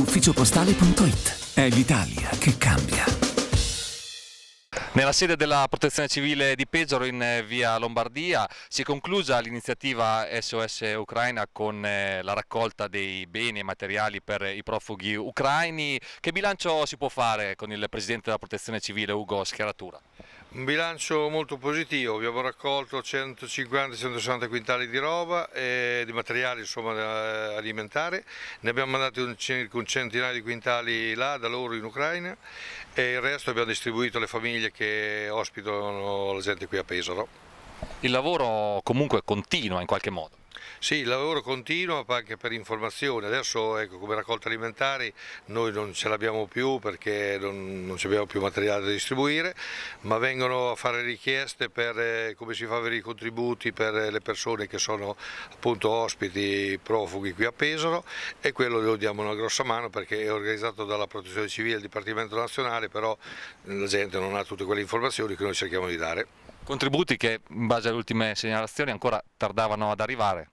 ufficiopostale.it. È l'Italia che cambia. Nella sede della Protezione Civile di Pesaro in eh, via Lombardia si è conclusa l'iniziativa SOS Ucraina con eh, la raccolta dei beni e materiali per i profughi ucraini. Che bilancio si può fare con il Presidente della Protezione Civile Ugo Schiaratura? Un bilancio molto positivo, abbiamo raccolto 150-160 quintali di roba e di materiale insomma, alimentare, ne abbiamo mandati un, un centinaio di quintali là da loro in Ucraina e il resto abbiamo distribuito alle famiglie che ospitano la gente qui a Pesaro. Il lavoro comunque continua in qualche modo? Sì, il lavoro continua anche per informazione, adesso ecco, come raccolta alimentari noi non ce l'abbiamo più perché non, non abbiamo più materiale da distribuire, ma vengono a fare richieste per eh, come si fa per i contributi per eh, le persone che sono appunto ospiti profughi qui a Pesaro e quello lo diamo una grossa mano perché è organizzato dalla protezione civile e del Dipartimento Nazionale, però la gente non ha tutte quelle informazioni che noi cerchiamo di dare. Contributi che in base alle ultime segnalazioni ancora tardavano ad arrivare.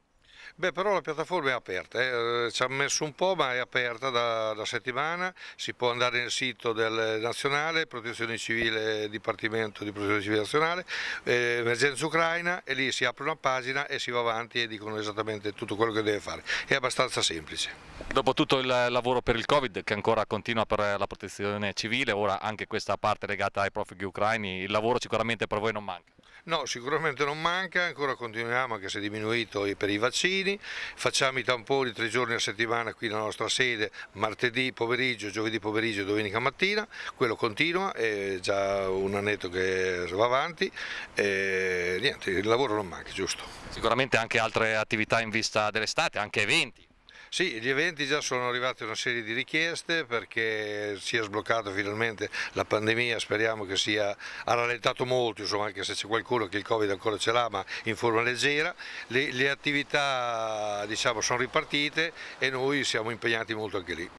Beh, però la piattaforma è aperta, eh. eh. ci ha messo un po', ma è aperta da, da, settimana. Si può andare nel sito del Nazionale, Protezione Civile, Dipartimento di Protezione Civile Nazionale, eh, Emergenza Ucraina, e lì si apre una pagina e si va avanti e dicono esattamente tutto quello che deve fare. È abbastanza semplice. Dopo tutto il lavoro per il Covid, che ancora continua per la protezione civile, ora anche questa parte legata ai profughi ucraini, il lavoro sicuramente per voi non manca. No, sicuramente non manca, ancora continuiamo anche se è diminuito per i vaccini, facciamo i tamponi tre giorni a settimana qui nella nostra sede, martedì pomeriggio, giovedì pomeriggio e domenica mattina, quello continua, è già un annetto che va avanti e niente, il lavoro non manca, giusto. Sicuramente anche altre attività in vista dell'estate, anche eventi. Sì, gli eventi già sono arrivate una serie di richieste perché si è sbloccata finalmente la pandemia, speriamo che sia ha rallentato molto, insomma, anche se c'è qualcuno che il Covid ancora ce l'ha ma in forma leggera, le, le attività diciamo, sono ripartite e noi siamo impegnati molto anche lì.